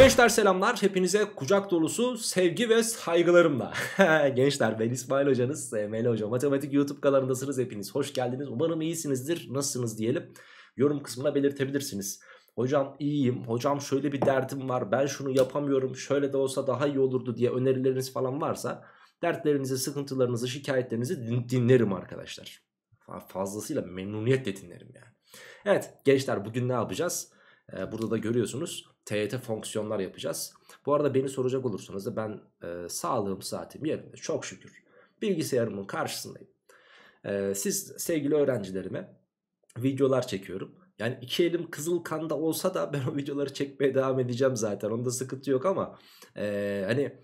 Gençler selamlar. Hepinize kucak dolusu sevgi ve saygılarımla. Gençler ben İsmail Hocanız, Emel Hoca. Matematik YouTube kanalındasınız hepiniz. Hoş geldiniz. Umarım iyisinizdir. Nasılsınız diyelim. Yorum kısmına belirtebilirsiniz. Hocam iyiyim, hocam şöyle bir derdim var, ben şunu yapamıyorum, şöyle de olsa daha iyi olurdu diye önerileriniz falan varsa dertlerinizi, sıkıntılarınızı, şikayetlerinizi din dinlerim arkadaşlar. Fazlasıyla memnuniyetle dinlerim yani. Evet gençler bugün ne yapacağız? Ee, burada da görüyorsunuz TYT fonksiyonlar yapacağız. Bu arada beni soracak olursanız da ben e, sağlığım saatim yerinde çok şükür bilgisayarımın karşısındayım. E, siz sevgili öğrencilerime videolar çekiyorum. Yani iki elim kızıl kanda olsa da ben o videoları çekmeye devam edeceğim zaten. Onda sıkıntı yok ama e, hani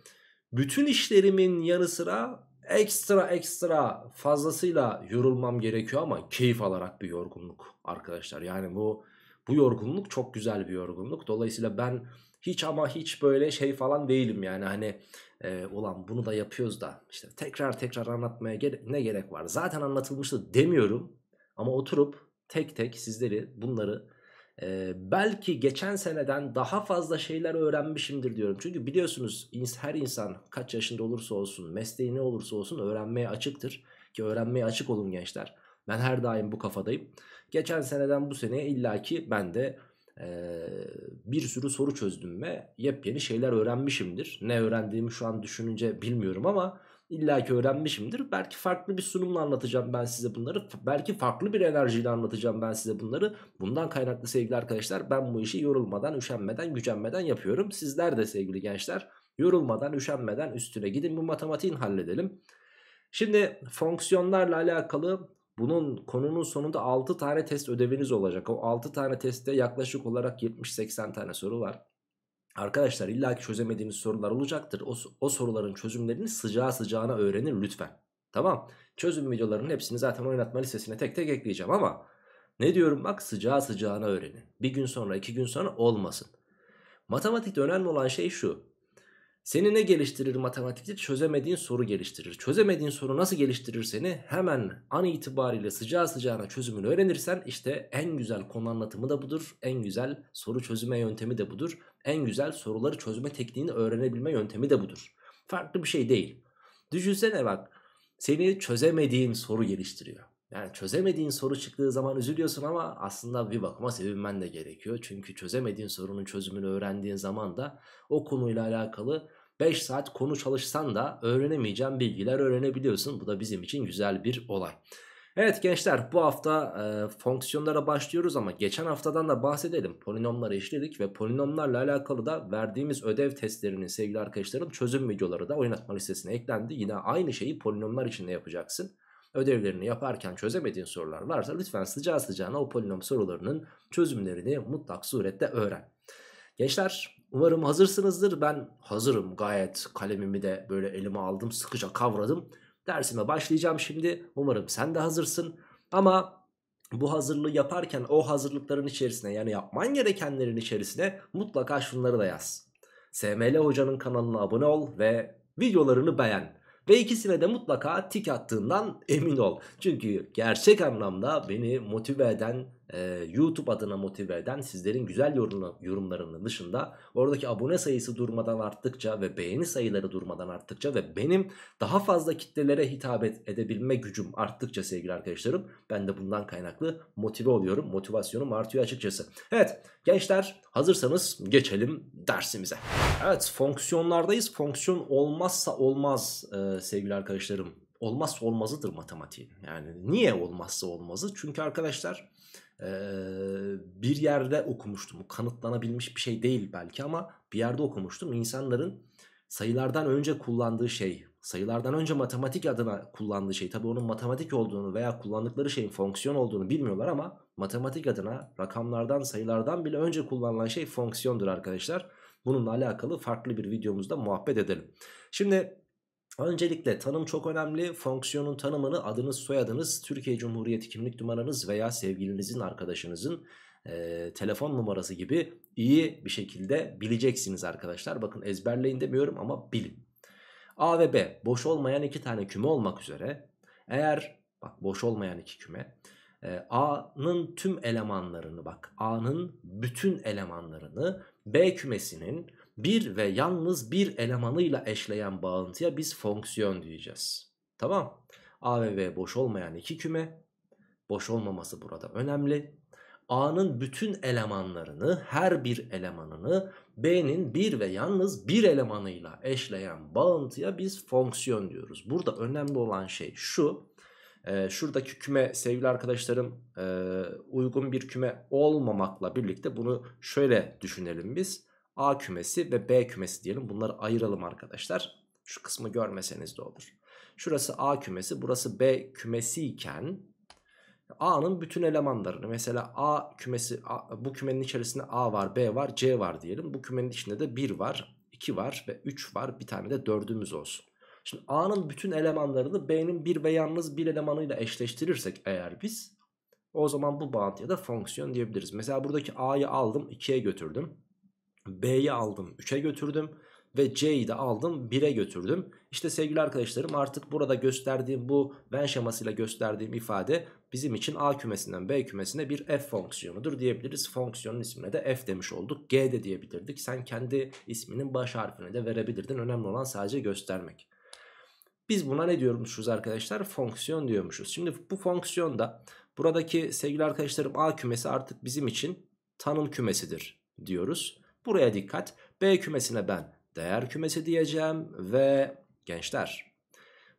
bütün işlerimin yanı sıra ekstra ekstra fazlasıyla yorulmam gerekiyor ama keyif alarak bir yorgunluk arkadaşlar. Yani bu bu yorgunluk çok güzel bir yorgunluk. Dolayısıyla ben hiç ama hiç böyle şey falan değilim yani hani e, ulan bunu da yapıyoruz da işte tekrar tekrar anlatmaya gere ne gerek var zaten anlatılmıştı demiyorum ama oturup tek tek sizleri bunları e, belki geçen seneden daha fazla şeyler öğrenmişimdir diyorum çünkü biliyorsunuz her insan kaç yaşında olursa olsun mesleği ne olursa olsun öğrenmeye açıktır ki öğrenmeye açık olun gençler ben her daim bu kafadayım. Geçen seneden bu seneye illaki ben de e, bir sürü soru çözdüm ve yepyeni şeyler öğrenmişimdir. Ne öğrendiğimi şu an düşününce bilmiyorum ama illaki öğrenmişimdir. Belki farklı bir sunumla anlatacağım ben size bunları. Belki farklı bir enerjiyle anlatacağım ben size bunları. Bundan kaynaklı sevgili arkadaşlar ben bu işi yorulmadan, üşenmeden, gücenmeden yapıyorum. Sizler de sevgili gençler yorulmadan, üşenmeden üstüne gidin bu matematiğin halledelim. Şimdi fonksiyonlarla alakalı bunun konunun sonunda 6 tane test ödeviniz olacak. O 6 tane testte yaklaşık olarak 70-80 tane soru var. Arkadaşlar illaki çözemediğiniz sorular olacaktır. O, o soruların çözümlerini sıcağı sıcağına öğrenin lütfen. Tamam. Çözüm videolarının hepsini zaten oynatma listesine tek tek ekleyeceğim ama ne diyorum bak sıcağı sıcağına öğrenin. Bir gün sonra iki gün sonra olmasın. Matematikte önemli olan şey şu. Seni ne geliştirir matematikte? Çözemediğin soru geliştirir. Çözemediğin soru nasıl geliştirir seni? Hemen an itibariyle sıcağı sıcağına çözümünü öğrenirsen işte en güzel konu anlatımı da budur. En güzel soru çözüme yöntemi de budur. En güzel soruları çözme tekniğini öğrenebilme yöntemi de budur. Farklı bir şey değil. Düşünsene bak seni çözemediğin soru geliştiriyor. Yani çözemediğin soru çıktığı zaman üzülüyorsun ama aslında bir bakıma sevinmen de gerekiyor. Çünkü çözemediğin sorunun çözümünü öğrendiğin zaman da o konuyla alakalı 5 saat konu çalışsan da öğrenemeyeceğin bilgiler öğrenebiliyorsun. Bu da bizim için güzel bir olay. Evet gençler bu hafta e, fonksiyonlara başlıyoruz ama geçen haftadan da bahsedelim. Polinomları işledik ve polinomlarla alakalı da verdiğimiz ödev testlerinin sevgili arkadaşlarım çözüm videoları da oynatma listesine eklendi. Yine aynı şeyi polinomlar için de yapacaksın ödevlerini yaparken çözemediğin sorular varsa lütfen sıcağı sıcağına o polinom sorularının çözümlerini mutlak surette öğren. Gençler umarım hazırsınızdır. Ben hazırım gayet kalemimi de böyle elime aldım sıkıca kavradım. Dersime başlayacağım şimdi. Umarım sen de hazırsın. Ama bu hazırlığı yaparken o hazırlıkların içerisine yani yapman gerekenlerin içerisine mutlaka şunları da yaz. SML Hoca'nın kanalına abone ol ve videolarını beğen. Ve ikisine de mutlaka tik attığından emin ol. Çünkü gerçek anlamda beni motive eden e, YouTube adına motive eden sizlerin güzel yorum, yorumlarının dışında oradaki abone sayısı durmadan arttıkça ve beğeni sayıları durmadan arttıkça ve benim daha fazla kitlelere hitap edebilme gücüm arttıkça sevgili arkadaşlarım ben de bundan kaynaklı motive oluyorum. Motivasyonum artıyor açıkçası. Evet gençler hazırsanız geçelim dersimize. Evet fonksiyonlardayız. Fonksiyon olmazsa olmaz e, sevgili arkadaşlarım olmazsa olmazıdır matematiğin. Yani niye olmazsa olmazı? Çünkü arkadaşlar ee, bir yerde okumuştum. kanıtlanabilmiş bir şey değil belki ama bir yerde okumuştum. İnsanların sayılardan önce kullandığı şey, sayılardan önce matematik adına kullandığı şey. Tabii onun matematik olduğunu veya kullandıkları şeyin fonksiyon olduğunu bilmiyorlar ama matematik adına rakamlardan, sayılardan bile önce kullanılan şey fonksiyondur arkadaşlar. Bununla alakalı farklı bir videomuzda muhabbet edelim. Şimdi Öncelikle tanım çok önemli. Fonksiyonun tanımını adınız, soyadınız, Türkiye Cumhuriyeti kimlik numaranız veya sevgilinizin, arkadaşınızın e, telefon numarası gibi iyi bir şekilde bileceksiniz arkadaşlar. Bakın ezberleyin demiyorum ama bilin. A ve B boş olmayan iki tane küme olmak üzere eğer bak boş olmayan iki küme e, A'nın tüm elemanlarını bak A'nın bütün elemanlarını B kümesinin bir ve yalnız bir elemanıyla eşleyen bağıntıya biz fonksiyon diyeceğiz. Tamam. A ve B boş olmayan iki küme. Boş olmaması burada önemli. A'nın bütün elemanlarını, her bir elemanını B'nin bir ve yalnız bir elemanıyla eşleyen bağıntıya biz fonksiyon diyoruz. Burada önemli olan şey şu. Ee, şuradaki küme sevgili arkadaşlarım e, uygun bir küme olmamakla birlikte bunu şöyle düşünelim biz. A kümesi ve B kümesi diyelim. Bunları ayıralım arkadaşlar. Şu kısmı görmeseniz de olur. Şurası A kümesi, burası B kümesi iken A'nın bütün elemanlarını mesela A kümesi A, bu kümenin içerisinde A var, B var, C var diyelim. Bu kümenin içinde de 1 var, 2 var ve 3 var. Bir tane de dördümüz olsun. Şimdi A'nın bütün elemanlarını B'nin bir ve yalnız bir elemanıyla eşleştirirsek eğer biz o zaman bu bağıntıya da fonksiyon diyebiliriz. Mesela buradaki A'yı aldım 2'ye götürdüm. B'yi aldım 3'e götürdüm ve C'yi de aldım 1'e götürdüm. İşte sevgili arkadaşlarım artık burada gösterdiğim bu Venn şemasıyla gösterdiğim ifade bizim için A kümesinden B kümesine bir f fonksiyonudur diyebiliriz. Fonksiyonun ismine de f demiş olduk. G de diyebilirdik. Sen kendi isminin baş harfini de verebilirdin. Önemli olan sadece göstermek. Biz buna ne diyormuşuz arkadaşlar? Fonksiyon diyormuşuz. Şimdi bu fonksiyonda buradaki sevgili arkadaşlarım A kümesi artık bizim için tanım kümesidir diyoruz. Buraya dikkat. B kümesine ben değer kümesi diyeceğim ve gençler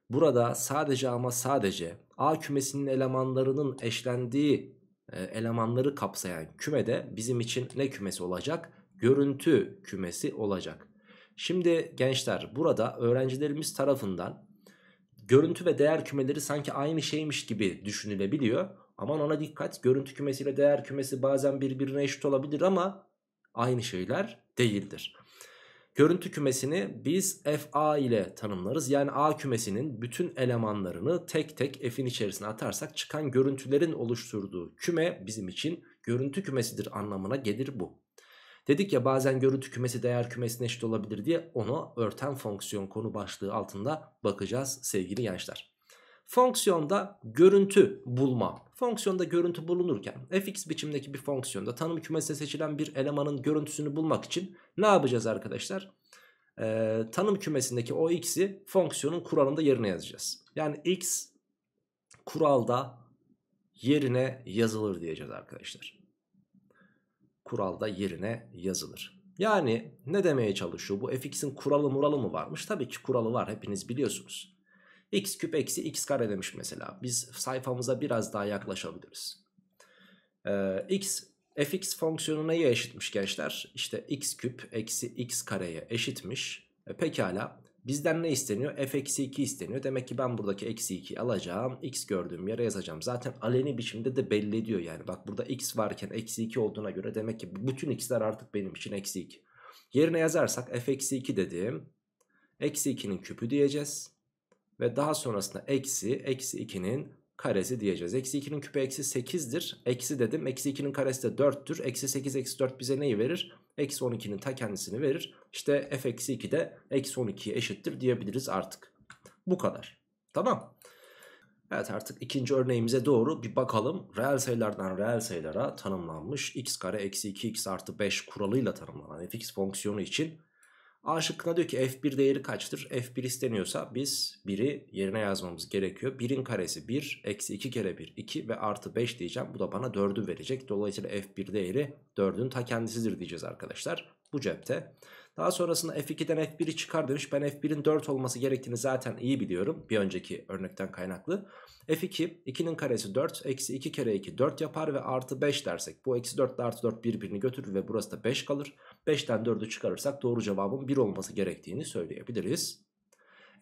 burada sadece ama sadece A kümesinin elemanlarının eşlendiği e, elemanları kapsayan kümede bizim için ne kümesi olacak? Görüntü kümesi olacak. Şimdi gençler burada öğrencilerimiz tarafından görüntü ve değer kümeleri sanki aynı şeymiş gibi düşünülebiliyor. Aman ona dikkat görüntü kümesiyle değer kümesi bazen birbirine eşit olabilir ama aynı şeyler değildir. Görüntü kümesini biz FA ile tanımlarız. Yani A kümesinin bütün elemanlarını tek tek F'in içerisine atarsak çıkan görüntülerin oluşturduğu küme bizim için görüntü kümesidir anlamına gelir bu. Dedik ya bazen görüntü kümesi değer kümesine eşit olabilir diye onu örten fonksiyon konu başlığı altında bakacağız sevgili gençler. Fonksiyonda görüntü bulma. Fonksiyonda görüntü bulunurken fx biçimdeki bir fonksiyonda tanım kümesine seçilen bir elemanın görüntüsünü bulmak için ne yapacağız arkadaşlar? Ee, tanım kümesindeki o x'i fonksiyonun kuralında yerine yazacağız. Yani x kuralda yerine yazılır diyeceğiz arkadaşlar. Kuralda yerine yazılır. Yani ne demeye çalışıyor? Bu fx'in kuralı muralı mı varmış? Tabii ki kuralı var hepiniz biliyorsunuz x küp eksi x kare demiş mesela. Biz sayfamıza biraz daha yaklaşabiliriz. Ee, x fx fonksiyonu neye eşitmiş gençler? İşte x küp eksi x kareye eşitmiş. E, pekala bizden ne isteniyor? f eksi 2 isteniyor. Demek ki ben buradaki eksi 2'yi alacağım. x gördüğüm yere yazacağım. Zaten aleni biçimde de belli ediyor yani. Bak burada x varken eksi 2 olduğuna göre demek ki bütün x'ler artık benim için eksi 2. Yerine yazarsak f eksi 2 dediğim eksi 2'nin küpü diyeceğiz ve daha sonrasında eksi eksi 2'nin karesi diyeceğiz. Eksi 2'nin küpü eksi 8'dir. Eksi dedim. Eksi 2'nin karesi de 4'tür. Eksi 8 eksi 4 bize neyi verir? Eksi 12'nin ta kendisini verir. İşte f eksi 2 de eksi 12'ye eşittir diyebiliriz artık. Bu kadar. Tamam. Evet artık ikinci örneğimize doğru bir bakalım. Reel sayılardan reel sayılara tanımlanmış x kare eksi 2x artı 5 kuralıyla tanımlanan fx fonksiyonu için A şıkkına diyor ki f1 değeri kaçtır? f1 isteniyorsa biz 1'i yerine yazmamız gerekiyor. 1'in karesi 1, eksi 2 kere 1, 2 ve artı 5 diyeceğim. Bu da bana 4'ü verecek. Dolayısıyla f1 değeri 4'ün ta kendisidir diyeceğiz arkadaşlar. Bu cepte. Daha sonrasında F2'den F1'i çıkar demiş. Ben F1'in 4 olması gerektiğini zaten iyi biliyorum. Bir önceki örnekten kaynaklı. F2 2'nin karesi 4. Eksi 2 kere 2 4 yapar ve artı 5 dersek. Bu eksi 4 ile artı 4 birbirini götürür ve burası da 5 kalır. 5'ten 4'ü çıkarırsak doğru cevabın 1 olması gerektiğini söyleyebiliriz.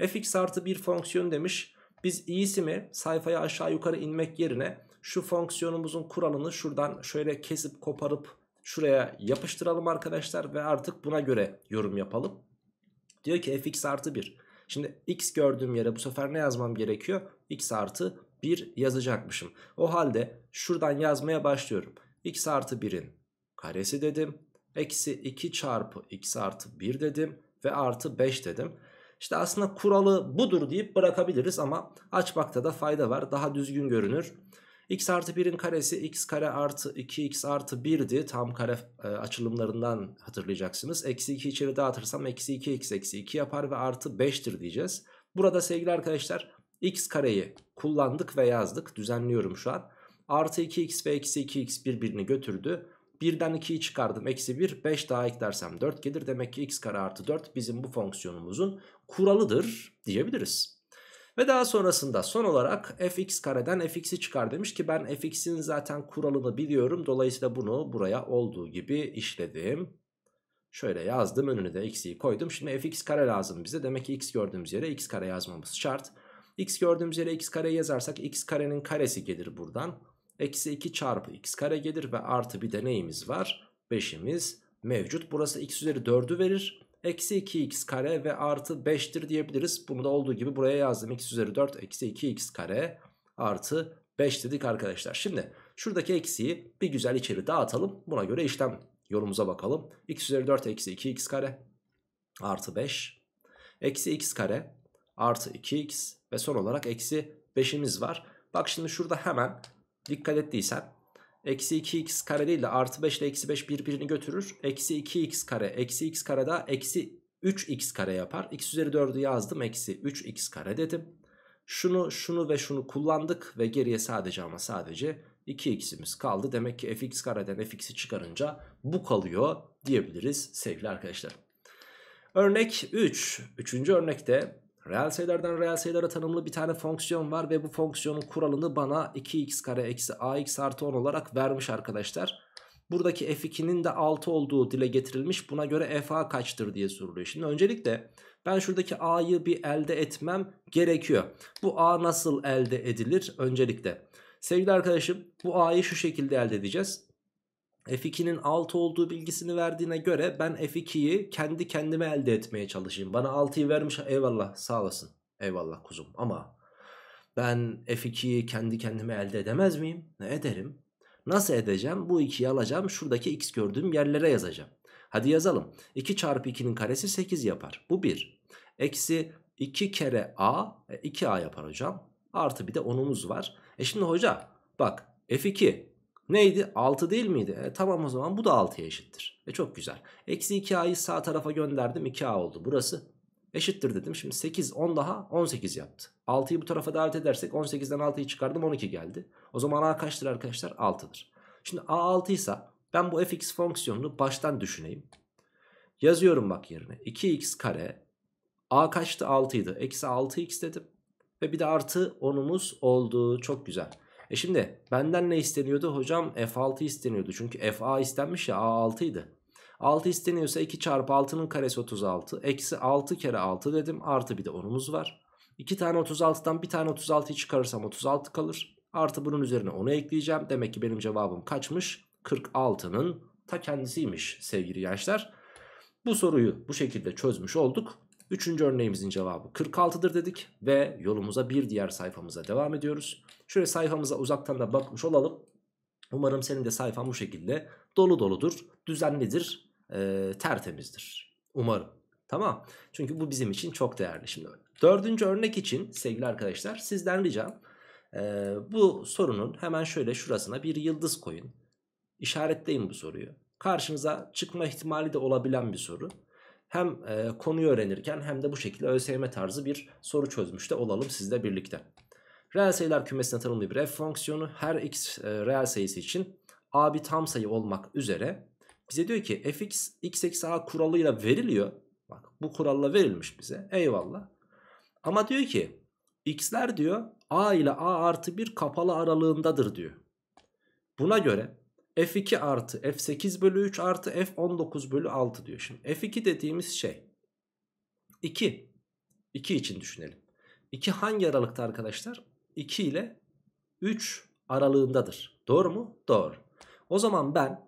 Fx artı 1 fonksiyon demiş. Biz iyisi mi sayfaya aşağı yukarı inmek yerine şu fonksiyonumuzun kuralını şuradan şöyle kesip koparıp Şuraya yapıştıralım arkadaşlar ve artık buna göre yorum yapalım. Diyor ki fx artı 1. Şimdi x gördüğüm yere bu sefer ne yazmam gerekiyor? x artı 1 yazacakmışım. O halde şuradan yazmaya başlıyorum. x artı 1'in karesi dedim. Eksi 2 çarpı x artı 1 dedim. Ve artı 5 dedim. İşte aslında kuralı budur deyip bırakabiliriz ama açmakta da fayda var. Daha düzgün görünür x artı 1'in karesi x kare artı 2x artı 1'di. Tam kare e, açılımlarından hatırlayacaksınız. Eksi 2 içeri dağıtırsam eksi 2x eksi 2 yapar ve artı 5'tir diyeceğiz. Burada sevgili arkadaşlar x kareyi kullandık ve yazdık. Düzenliyorum şu an. Artı 2x ve eksi 2x birbirini götürdü. 1'den 2'yi çıkardım eksi 1 5 daha eklersem 4 gelir demek ki x kare artı 4 bizim bu fonksiyonumuzun kuralıdır diyebiliriz. Ve daha sonrasında son olarak fx kareden fx'i çıkar demiş ki ben fx'in zaten kuralını biliyorum. Dolayısıyla bunu buraya olduğu gibi işledim. Şöyle yazdım önüne de x'i koydum. Şimdi fx kare lazım bize. Demek ki x gördüğümüz yere x kare yazmamız şart. x gördüğümüz yere x kare yazarsak x karenin karesi gelir buradan. Eksi 2 çarpı x kare gelir ve artı bir de neyimiz var? 5'imiz mevcut. Burası x üzeri 4'ü verir. Eksi 2x kare ve artı 5'tir diyebiliriz. Bunu da olduğu gibi buraya yazdım. x üzeri 4 eksi 2x kare artı 5 dedik arkadaşlar. Şimdi şuradaki eksiyi bir güzel içeri dağıtalım. Buna göre işlem yolumuza bakalım. x üzeri 4 eksi 2x kare artı 5 eksi x kare artı 2x ve son olarak eksi 5'imiz var. Bak şimdi şurada hemen dikkat ettiysen Eksi 2x kare değil de artı 5 ile eksi 5 birbirini götürür. Eksi 2x kare. Eksi x kare daha eksi 3x kare yapar. x üzeri 4'ü yazdım. Eksi 3x kare dedim. Şunu, şunu ve şunu kullandık. Ve geriye sadece ama sadece 2x'imiz kaldı. Demek ki fx kareden fx'i çıkarınca bu kalıyor diyebiliriz sevgili arkadaşlar. Örnek 3. Üçüncü örnekte Reel sayılardan reel sayılara tanımlı bir tane fonksiyon var ve bu fonksiyonun kuralını bana 2x kare eksi ax artı 10 olarak vermiş arkadaşlar. Buradaki f2'nin de 6 olduğu dile getirilmiş buna göre fa kaçtır diye soruluyor. Şimdi öncelikle ben şuradaki a'yı bir elde etmem gerekiyor. Bu a nasıl elde edilir öncelikle? Sevgili arkadaşım bu a'yı şu şekilde elde edeceğiz. F2'nin 6 olduğu bilgisini verdiğine göre ben F2'yi kendi kendime elde etmeye çalışayım. Bana 6'yı vermiş eyvallah sağ olasın. Eyvallah kuzum ama ben F2'yi kendi kendime elde edemez miyim? Ne ederim? Nasıl edeceğim? Bu 2'yi alacağım. Şuradaki x gördüğüm yerlere yazacağım. Hadi yazalım. 2 çarpı 2'nin karesi 8 yapar. Bu 1. Eksi 2 kere a. 2a e, yapar hocam. Artı bir de 10'umuz var. E şimdi hoca bak F2 Neydi? 6 değil miydi? E, tamam o zaman bu da 6'ya eşittir. E çok güzel. Eksi 2a'yı sağ tarafa gönderdim 2a oldu. Burası eşittir dedim. Şimdi 8 10 daha 18 yaptı. 6'yı bu tarafa davet edersek 18'den 6'yı çıkardım 12 geldi. O zaman a kaçtır arkadaşlar? 6'dır. Şimdi a 6 ise ben bu fx fonksiyonunu baştan düşüneyim. Yazıyorum bak yerine. 2x kare a kaçtı 6 Eksi 6x dedim. Ve bir de artı 10'umuz oldu. Çok güzel. E şimdi benden ne isteniyordu? Hocam F6 isteniyordu. Çünkü FA istenmiş ya A6 idi. 6 isteniyorsa 2 çarpı 6'nın karesi 36. Eksi 6 kere 6 dedim. Artı bir de 10'umuz var. 2 tane 36'dan bir tane 36'yı çıkarırsam 36 kalır. Artı bunun üzerine 10'u ekleyeceğim. Demek ki benim cevabım kaçmış? 46'nın ta kendisiymiş sevgili gençler. Bu soruyu bu şekilde çözmüş olduk. Üçüncü örneğimizin cevabı 46'dır dedik ve yolumuza bir diğer sayfamıza devam ediyoruz. Şöyle sayfamıza uzaktan da bakmış olalım. Umarım senin de sayfan bu şekilde dolu doludur, düzenlidir, e, tertemizdir. Umarım. Tamam. Çünkü bu bizim için çok değerli. Şimdi dördüncü örnek için sevgili arkadaşlar sizden ricam e, bu sorunun hemen şöyle şurasına bir yıldız koyun. İşaretleyin bu soruyu. Karşınıza çıkma ihtimali de olabilen bir soru hem e, konuyu öğrenirken hem de bu şekilde ÖSYM tarzı bir soru çözmüş de olalım sizle birlikte. Reel sayılar kümesine tanımlı bir f fonksiyonu her x e, reel sayısı için a bir tam sayı olmak üzere bize diyor ki fx x eksi a kuralıyla veriliyor. Bak bu kuralla verilmiş bize eyvallah. Ama diyor ki x'ler diyor a ile a artı bir kapalı aralığındadır diyor. Buna göre F2 artı F8 bölü 3 artı F19 bölü 6 diyor. Şimdi F2 dediğimiz şey 2. 2 için düşünelim. 2 hangi aralıkta arkadaşlar? 2 ile 3 aralığındadır. Doğru mu? Doğru. O zaman ben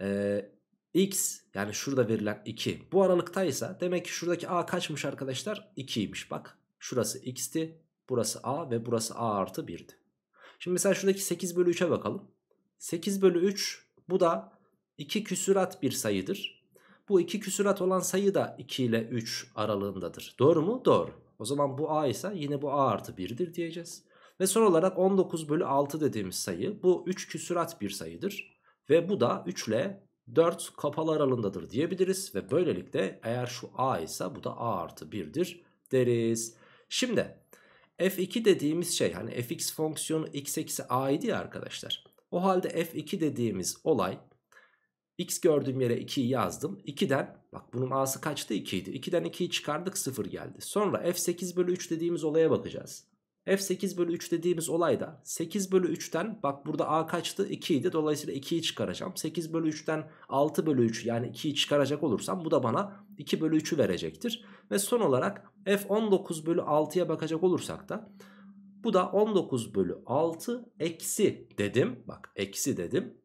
e, x yani şurada verilen 2 bu aralıktaysa demek ki şuradaki a kaçmış arkadaşlar? 2'ymiş bak. Şurası x'ti. Burası a ve burası a artı 1'di. Şimdi mesela şuradaki 8 bölü 3'e bakalım. 8 bölü 3 bu da 2 küsürat bir sayıdır. Bu 2 küsürat olan sayı da 2 ile 3 aralığındadır. Doğru mu? Doğru. O zaman bu a ise yine bu a artı 1'dir diyeceğiz. Ve son olarak 19 bölü 6 dediğimiz sayı bu 3 küsürat bir sayıdır. Ve bu da 3 ile 4 kapalı aralığındadır diyebiliriz. Ve böylelikle eğer şu a ise bu da a artı 1'dir deriz. Şimdi f2 dediğimiz şey hani fx fonksiyonu x eksi a idi ya arkadaşlar. O halde F2 dediğimiz olay x gördüğüm yere 2'yi yazdım. 2'den bak bunun a'sı kaçtı 2 idi. 2'den 2'yi çıkardık 0 geldi. Sonra f8 bölü 3 dediğimiz olaya bakacağız. f8 bölü 3 dediğimiz olay da 8 bölü 3'ten bak burada a kaçtı 2 idi. Dolayısıyla 2'yi çıkaracağım. 8 bölü 3'ten 6 bölü 3 yani 2'yi çıkaracak olursam bu da bana 2 bölü 3'ü verecektir. Ve son olarak f19 bölü 6'ya bakacak olursak da bu da 19 bölü 6 eksi dedim. Bak eksi dedim.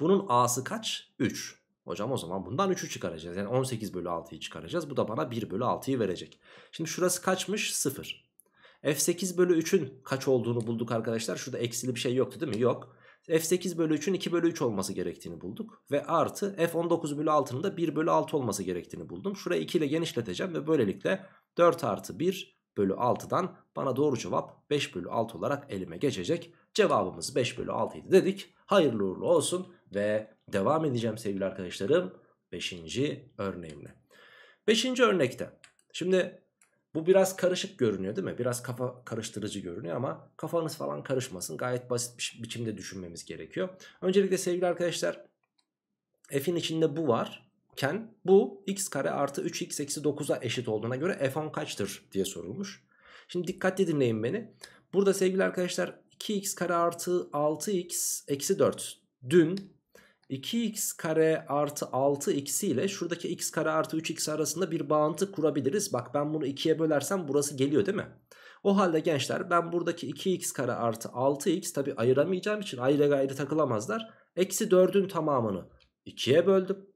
Bunun a'sı kaç? 3. Hocam o zaman bundan 3'ü çıkaracağız. Yani 18 bölü 6'yı çıkaracağız. Bu da bana 1 bölü 6'yı verecek. Şimdi şurası kaçmış? 0. F8 bölü 3'ün kaç olduğunu bulduk arkadaşlar. Şurada eksili bir şey yoktu değil mi? Yok. F8 bölü 3'ün 2 bölü 3 olması gerektiğini bulduk. Ve artı F19 bölü 6'nın da 1 bölü 6 olması gerektiğini buldum. Şurayı 2 ile genişleteceğim ve böylelikle 4 artı 1 bölü 6'dan bana doğru cevap 5 bölü 6 olarak elime geçecek. Cevabımız 5 bölü 6 idi dedik. Hayırlı uğurlu olsun ve devam edeceğim sevgili arkadaşlarım 5. örneğimle. 5. örnekte şimdi bu biraz karışık görünüyor değil mi? Biraz kafa karıştırıcı görünüyor ama kafanız falan karışmasın. Gayet basit bir biçimde düşünmemiz gerekiyor. Öncelikle sevgili arkadaşlar f'in içinde bu var. Ken, bu x kare artı 3x eksi 9'a eşit olduğuna göre f10 kaçtır diye sorulmuş. Şimdi dikkatli dinleyin beni. Burada sevgili arkadaşlar 2x kare artı 6x eksi 4 dün 2x kare artı 6x ile şuradaki x kare artı 3x arasında bir bağıntı kurabiliriz. Bak ben bunu 2'ye bölersem burası geliyor değil mi? O halde gençler ben buradaki 2x kare artı 6x tabi ayıramayacağım için ayrı gayrı takılamazlar. Eksi 4'ün tamamını 2'ye böldüm.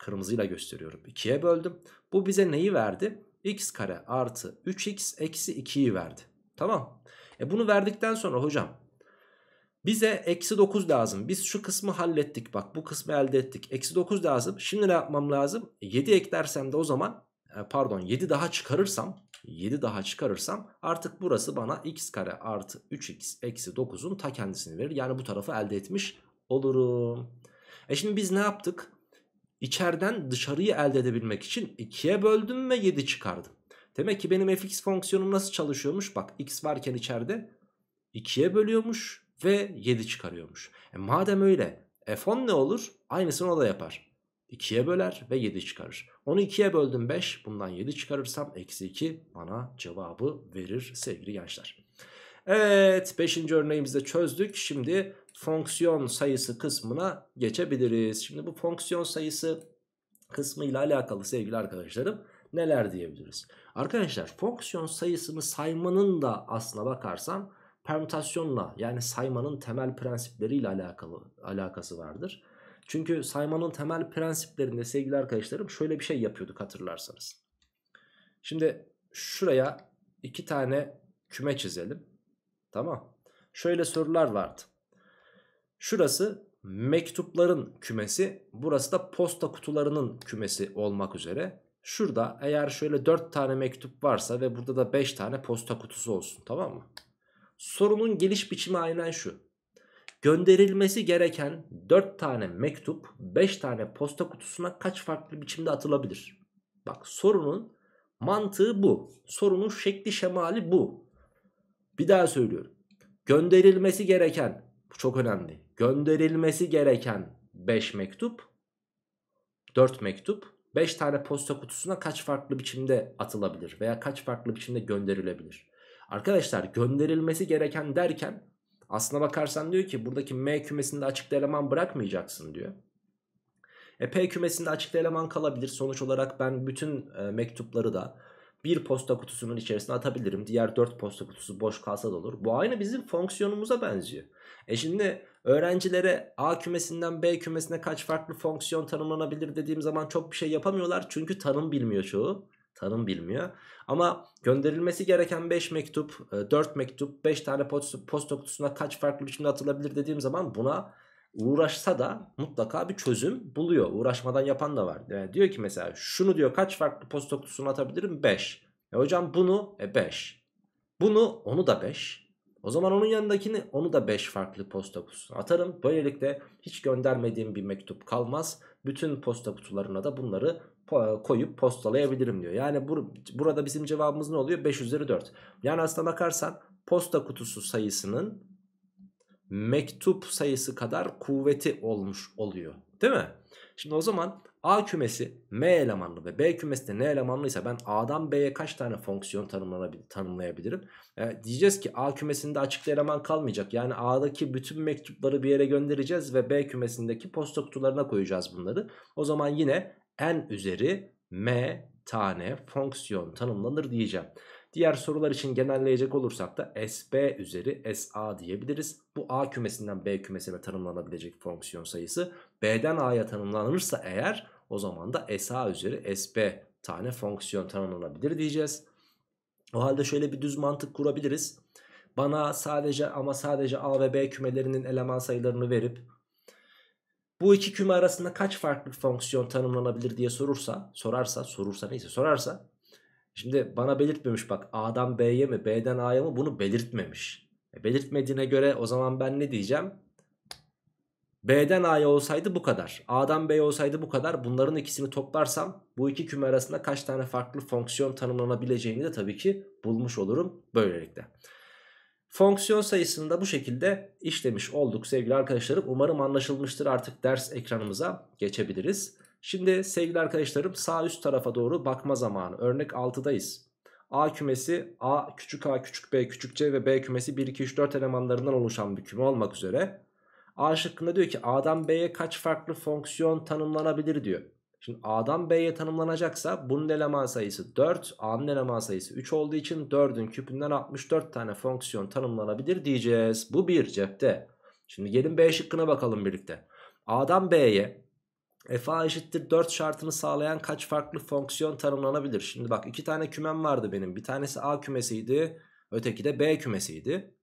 Kırmızıyla gösteriyorum. 2'ye böldüm. Bu bize neyi verdi? x kare artı 3x eksi 2'yi verdi. Tamam. E bunu verdikten sonra hocam bize eksi 9 lazım. Biz şu kısmı hallettik bak bu kısmı elde ettik. Eksi 9 lazım. Şimdi ne yapmam lazım? 7 e, eklersem de o zaman e, pardon 7 daha çıkarırsam 7 daha çıkarırsam artık burası bana x kare artı 3x eksi 9'un ta kendisini verir. Yani bu tarafı elde etmiş olurum. E şimdi biz ne yaptık? İçeriden dışarıyı elde edebilmek için 2'ye böldüm ve 7 çıkardım. Demek ki benim fx fonksiyonum nasıl çalışıyormuş? Bak x varken içeride 2'ye bölüyormuş ve 7 çıkarıyormuş. E madem öyle f10 ne olur? Aynısını o da yapar. 2'ye böler ve 7 çıkarır. Onu 2'ye böldüm 5. Bundan 7 çıkarırsam eksi 2 bana cevabı verir sevgili gençler. Evet 5. örneğimizde çözdük. Şimdi fonksiyon sayısı kısmına geçebiliriz. Şimdi bu fonksiyon sayısı kısmı ile alakalı sevgili arkadaşlarım neler diyebiliriz? Arkadaşlar fonksiyon sayısını saymanın da aslına bakarsam permütasyonla yani saymanın temel prensipleriyle alakalı alakası vardır. Çünkü saymanın temel prensiplerinde sevgili arkadaşlarım şöyle bir şey yapıyorduk hatırlarsanız. Şimdi şuraya iki tane küme çizelim. Tamam. Şöyle sorular vardı. Şurası mektupların kümesi. Burası da posta kutularının kümesi olmak üzere. Şurada eğer şöyle 4 tane mektup varsa ve burada da 5 tane posta kutusu olsun tamam mı? Sorunun geliş biçimi aynen şu. Gönderilmesi gereken 4 tane mektup 5 tane posta kutusuna kaç farklı biçimde atılabilir? Bak sorunun mantığı bu. Sorunun şekli şemali bu. Bir daha söylüyorum. Gönderilmesi gereken bu çok önemli. Gönderilmesi gereken 5 mektup 4 mektup 5 tane posta kutusuna kaç farklı biçimde atılabilir veya kaç farklı biçimde gönderilebilir. Arkadaşlar gönderilmesi gereken derken aslına bakarsan diyor ki buradaki M kümesinde açıkta eleman bırakmayacaksın diyor. E P kümesinde açıkta eleman kalabilir. Sonuç olarak ben bütün e, mektupları da bir posta kutusunun içerisine atabilirim. Diğer 4 posta kutusu boş kalsa da olur. Bu aynı bizim fonksiyonumuza benziyor. E şimdi öğrencilere A kümesinden B kümesine kaç farklı fonksiyon tanımlanabilir dediğim zaman çok bir şey yapamıyorlar. Çünkü tanım bilmiyor çoğu. Tanım bilmiyor. Ama gönderilmesi gereken 5 mektup, 4 e, mektup, 5 tane posta kutusuna kaç farklı biçimde atılabilir dediğim zaman buna uğraşsa da mutlaka bir çözüm buluyor. Uğraşmadan yapan da var. Yani diyor ki mesela şunu diyor kaç farklı post kutusuna atabilirim? 5. E hocam bunu 5. E beş. bunu onu da 5. O zaman onun yanındakini onu da 5 farklı posta kutusuna atarım. Böylelikle hiç göndermediğim bir mektup kalmaz. Bütün posta kutularına da bunları koyup postalayabilirim diyor. Yani bu, burada bizim cevabımız ne oluyor? 5 üzeri 4. Yani aslına bakarsan posta kutusu sayısının mektup sayısı kadar kuvveti olmuş oluyor. Değil mi? Şimdi o zaman A kümesi M elemanlı ve B kümesi de N elemanlıysa ben A'dan B'ye kaç tane fonksiyon tanımlayabilirim? E, diyeceğiz ki A kümesinde açıkta eleman kalmayacak. Yani A'daki bütün mektupları bir yere göndereceğiz ve B kümesindeki posta kutularına koyacağız bunları. O zaman yine N üzeri M tane fonksiyon tanımlanır diyeceğim. Diğer sorular için genelleyecek olursak da SB üzeri SA diyebiliriz. Bu A kümesinden B kümesine tanımlanabilecek fonksiyon sayısı. B'den A'ya tanımlanırsa eğer o zaman da SA üzeri SB tane fonksiyon tanımlanabilir diyeceğiz. O halde şöyle bir düz mantık kurabiliriz. Bana sadece ama sadece A ve B kümelerinin eleman sayılarını verip bu iki küme arasında kaç farklı fonksiyon tanımlanabilir diye sorursa, sorarsa, sorursa neyse sorarsa Şimdi bana belirtmemiş bak A'dan B'ye mi B'den A'ya mı bunu belirtmemiş. E belirtmediğine göre o zaman ben ne diyeceğim? B'den A'ya olsaydı bu kadar. A'dan B'ye olsaydı bu kadar. Bunların ikisini toplarsam bu iki küme arasında kaç tane farklı fonksiyon tanımlanabileceğini de tabii ki bulmuş olurum böylelikle. Fonksiyon sayısını da bu şekilde işlemiş olduk sevgili arkadaşlarım. Umarım anlaşılmıştır artık ders ekranımıza geçebiliriz. Şimdi sevgili arkadaşlarım sağ üst tarafa doğru bakma zamanı. Örnek 6'dayız. A kümesi A küçük A küçük B küçük C ve B kümesi 1 2 3 4 elemanlarından oluşan bir küme olmak üzere. A şıkkında diyor ki A'dan B'ye kaç farklı fonksiyon tanımlanabilir diyor. Şimdi A'dan B'ye tanımlanacaksa bunun eleman sayısı 4, A'nın eleman sayısı 3 olduğu için 4'ün küpünden 64 tane fonksiyon tanımlanabilir diyeceğiz. Bu bir cepte. Şimdi gelin B şıkkına bakalım birlikte. A'dan B'ye f eşittir 4 şartını sağlayan kaç farklı fonksiyon tanımlanabilir? Şimdi bak iki tane kümem vardı benim. Bir tanesi A kümesiydi. Öteki de B kümesiydi.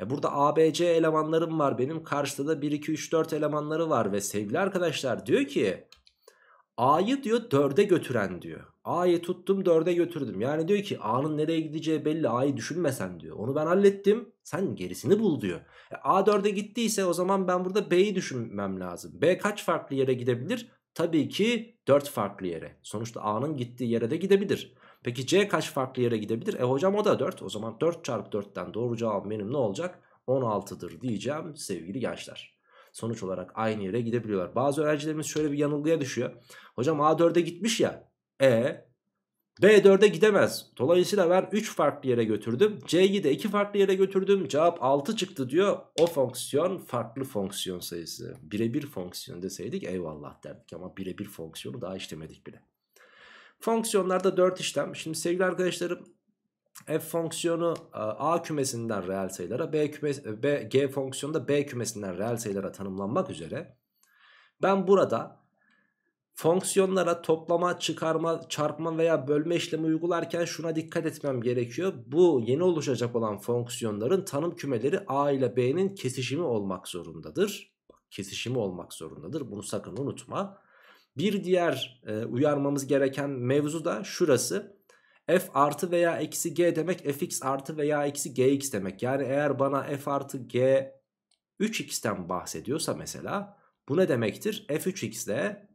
E burada A, B, C elemanlarım var benim. Karşıda da 1, 2, 3, 4 elemanları var. Ve sevgili arkadaşlar diyor ki A'yı diyor 4'e götüren diyor. A'yı tuttum 4'e götürdüm. Yani diyor ki A'nın nereye gideceği belli A'yı düşünmesen diyor. Onu ben hallettim sen gerisini bul diyor. E, A 4'e gittiyse o zaman ben burada B'yi düşünmem lazım. B kaç farklı yere gidebilir? Tabii ki 4 farklı yere. Sonuçta A'nın gittiği yere de gidebilir. Peki C kaç farklı yere gidebilir? E hocam o da 4. O zaman 4 çarpı 4'ten doğru cevabım benim ne olacak? 16'dır diyeceğim sevgili gençler. Sonuç olarak aynı yere gidebiliyorlar. Bazı öğrencilerimiz şöyle bir yanılgıya düşüyor. Hocam A4'e gitmiş ya e B4'e gidemez. Dolayısıyla ben 3 farklı yere götürdüm. C'yi de 2 farklı yere götürdüm. Cevap 6 çıktı diyor. O fonksiyon farklı fonksiyon sayısı. Birebir fonksiyon deseydik eyvallah derdik. Ama birebir fonksiyonu daha işlemedik bile. Fonksiyonlarda 4 işlem. Şimdi sevgili arkadaşlarım f fonksiyonu e, a kümesinden reel sayılara, b, kümes, b g fonksiyonu da b kümesinden reel sayılara tanımlanmak üzere. Ben burada Fonksiyonlara toplama, çıkarma, çarpma veya bölme işlemi uygularken şuna dikkat etmem gerekiyor. Bu yeni oluşacak olan fonksiyonların tanım kümeleri A ile B'nin kesişimi olmak zorundadır. Kesişimi olmak zorundadır. Bunu sakın unutma. Bir diğer e, uyarmamız gereken mevzu da şurası. F artı veya eksi G demek Fx artı veya eksi Gx demek. Yani eğer bana F artı G 3x'ten bahsediyorsa mesela bu ne demektir? F3x ile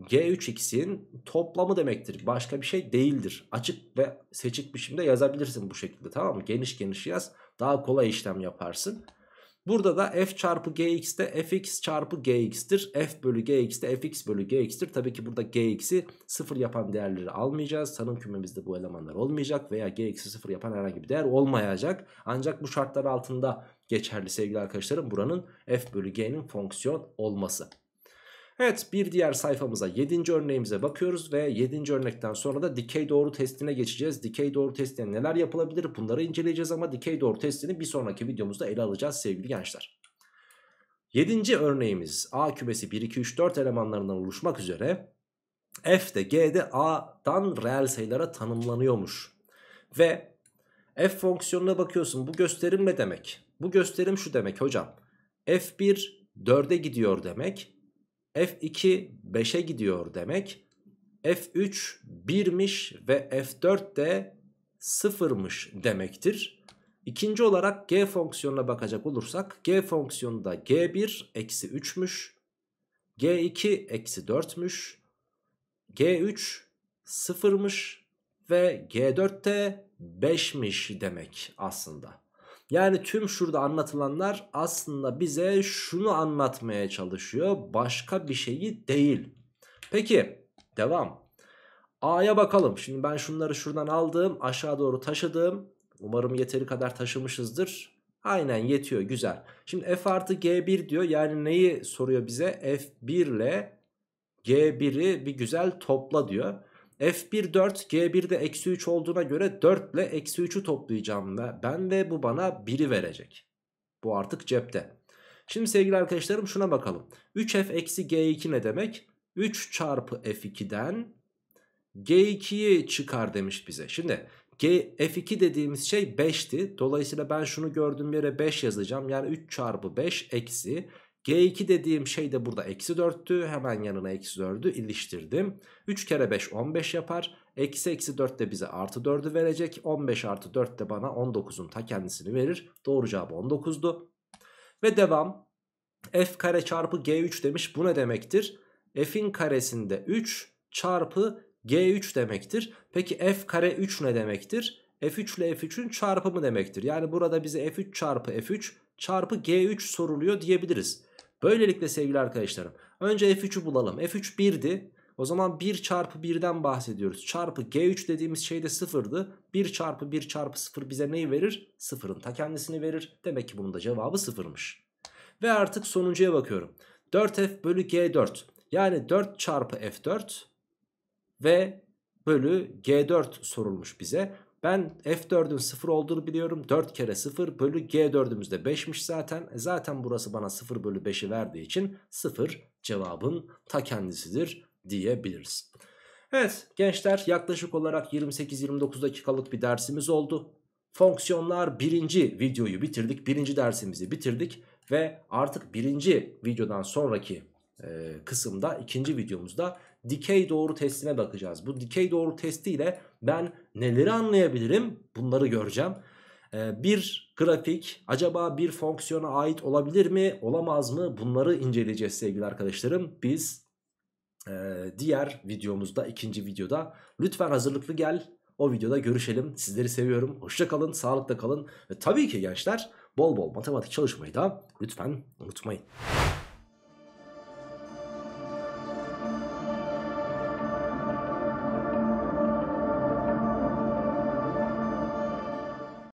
G3x'in toplamı demektir. Başka bir şey değildir. Açık ve seçik biçimde yazabilirsin bu şekilde tamam mı? Geniş geniş yaz. Daha kolay işlem yaparsın. Burada da f çarpı gx de fx çarpı gx'tir. f bölü gx de fx bölü gx'tir. Tabii ki burada gx'i sıfır yapan değerleri almayacağız. Tanım kümemizde bu elemanlar olmayacak veya gx'i sıfır yapan herhangi bir değer olmayacak. Ancak bu şartlar altında geçerli sevgili arkadaşlarım buranın f bölü g'nin fonksiyon olması. Evet bir diğer sayfamıza 7. örneğimize bakıyoruz ve 7. örnekten sonra da dikey doğru testine geçeceğiz. Dikey doğru testine neler yapılabilir bunları inceleyeceğiz ama dikey doğru testini bir sonraki videomuzda ele alacağız sevgili gençler. 7. örneğimiz A kümesi 1, 2, 3, 4 elemanlarından oluşmak üzere F de G de A'dan reel sayılara tanımlanıyormuş. Ve F fonksiyonuna bakıyorsun bu gösterim ne demek? Bu gösterim şu demek hocam. F1 4'e gidiyor demek. F2 5'e gidiyor demek. F3 1'miş ve F4 de 0'mış demektir. İkinci olarak g fonksiyonuna bakacak olursak g fonksiyonu da g1 eksi 3'müş. g2 eksi 4'müş. g3 0'mış ve g4 de 5'miş demek aslında. Yani tüm şurada anlatılanlar aslında bize şunu anlatmaya çalışıyor. Başka bir şeyi değil. Peki devam. A'ya bakalım. Şimdi ben şunları şuradan aldım. Aşağı doğru taşıdım. Umarım yeteri kadar taşımışızdır. Aynen yetiyor güzel. Şimdi f artı g1 diyor. Yani neyi soruyor bize? f1 ile g1'i bir güzel topla diyor. F1 4 G1 de eksi 3 olduğuna göre 4 ile eksi 3'ü toplayacağım ve ben ve bu bana 1'i verecek. Bu artık cepte. Şimdi sevgili arkadaşlarım şuna bakalım. 3F eksi G2 ne demek? 3 çarpı F2'den G2'yi çıkar demiş bize. Şimdi G, F2 dediğimiz şey 5'ti. Dolayısıyla ben şunu gördüğüm yere 5 yazacağım. Yani 3 çarpı 5 eksi G2 dediğim şey de burada eksi 4'tü. Hemen yanına eksi 4'ü iliştirdim. 3 kere 5 15 yapar. Eksi eksi 4 de bize artı 4'ü verecek. 15 artı 4 de bana 19'un ta kendisini verir. Doğru cevabı 19'du. Ve devam. F kare çarpı G3 demiş. Bu ne demektir? F'in karesinde 3 çarpı G3 demektir. Peki F kare 3 ne demektir? F3 ile F3'ün çarpımı demektir. Yani burada bize F3 çarpı F3 çarpı G3 soruluyor diyebiliriz. Böylelikle sevgili arkadaşlarım önce F3'ü bulalım. F3 1'di. O zaman 1 çarpı 1'den bahsediyoruz. Çarpı G3 dediğimiz şey de 0'dı. 1 çarpı 1 çarpı 0 bize neyi verir? 0'ın ta kendisini verir. Demek ki bunun da cevabı 0'mış. Ve artık sonuncuya bakıyorum. 4F bölü G4 yani 4 çarpı F4 ve bölü G4 sorulmuş bize. Ben F4'ün 0 olduğunu biliyorum. 4 kere 0 bölü G4'ümüz de 5'miş zaten. E zaten burası bana 0 bölü 5'i verdiği için 0 cevabın ta kendisidir diyebiliriz. Evet gençler yaklaşık olarak 28-29 dakikalık bir dersimiz oldu. Fonksiyonlar birinci videoyu bitirdik. Birinci dersimizi bitirdik. Ve artık birinci videodan sonraki e, kısımda ikinci videomuzda dikey doğru testine bakacağız. Bu dikey doğru testiyle ben neleri anlayabilirim bunları göreceğim. Ee, bir grafik acaba bir fonksiyona ait olabilir mi olamaz mı bunları inceleyeceğiz sevgili arkadaşlarım. Biz e, diğer videomuzda ikinci videoda lütfen hazırlıklı gel o videoda görüşelim. Sizleri seviyorum. Hoşçakalın, kalın, kalın. Ve tabii ki gençler bol bol matematik çalışmayı da lütfen unutmayın.